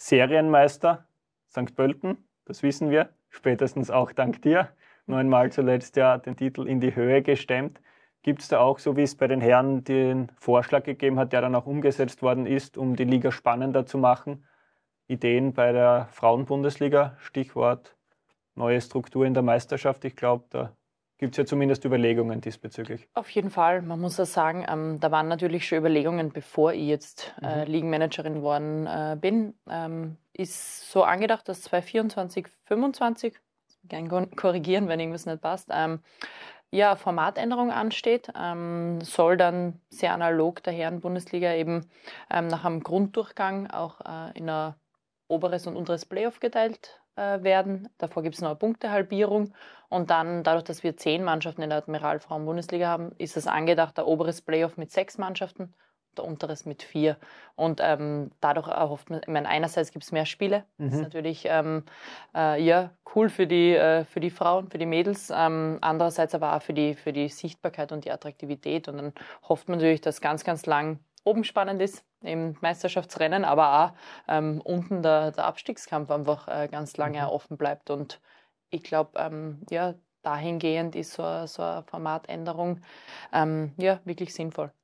Serienmeister St. Pölten, das wissen wir, spätestens auch dank dir. Neunmal zuletzt ja den Titel in die Höhe gestemmt. Gibt es da auch, so wie es bei den Herren den Vorschlag gegeben hat, der dann auch umgesetzt worden ist, um die Liga spannender zu machen, Ideen bei der Frauenbundesliga? Stichwort neue Struktur in der Meisterschaft. Ich glaube, da gibt es ja zumindest Überlegungen diesbezüglich. Auf jeden Fall. Man muss ja sagen, ähm, da waren natürlich schon Überlegungen, bevor ich jetzt äh, mhm. Ligenmanagerin geworden äh, bin. Ähm, ist so angedacht, dass 2024, 2025, gerne korrigieren, wenn irgendwas nicht passt, ähm, ja, Formatänderung ansteht, ähm, soll dann sehr analog der Herren-Bundesliga eben ähm, nach einem Grunddurchgang auch äh, in einer oberes und unteres Playoff geteilt äh, werden. Davor gibt es noch eine Punktehalbierung. Und dann, dadurch, dass wir zehn Mannschaften in der Admiral Bundesliga haben, ist es angedacht, der oberes Playoff mit sechs Mannschaften, der unteres mit vier. Und ähm, dadurch erhofft man, ich meine, einerseits gibt es mehr Spiele. Mhm. Das ist mhm. natürlich ähm, äh, ja, cool für die, äh, für die Frauen, für die Mädels. Ähm, andererseits aber auch für die, für die Sichtbarkeit und die Attraktivität. Und dann hofft man natürlich, dass ganz, ganz lang oben spannend ist im Meisterschaftsrennen, aber auch ähm, unten der, der, Abstiegskampf einfach äh, ganz lange mhm. offen bleibt. Und ich glaube, ähm, ja, dahingehend ist so, so eine Formatänderung ähm, ja, wirklich sinnvoll.